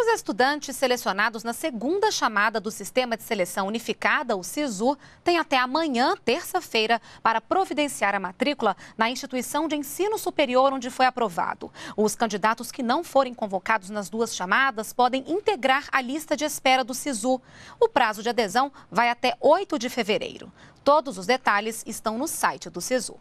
Os estudantes selecionados na segunda chamada do Sistema de Seleção Unificada, o SISU, têm até amanhã, terça-feira, para providenciar a matrícula na instituição de ensino superior onde foi aprovado. Os candidatos que não forem convocados nas duas chamadas podem integrar a lista de espera do SISU. O prazo de adesão vai até 8 de fevereiro. Todos os detalhes estão no site do SISU.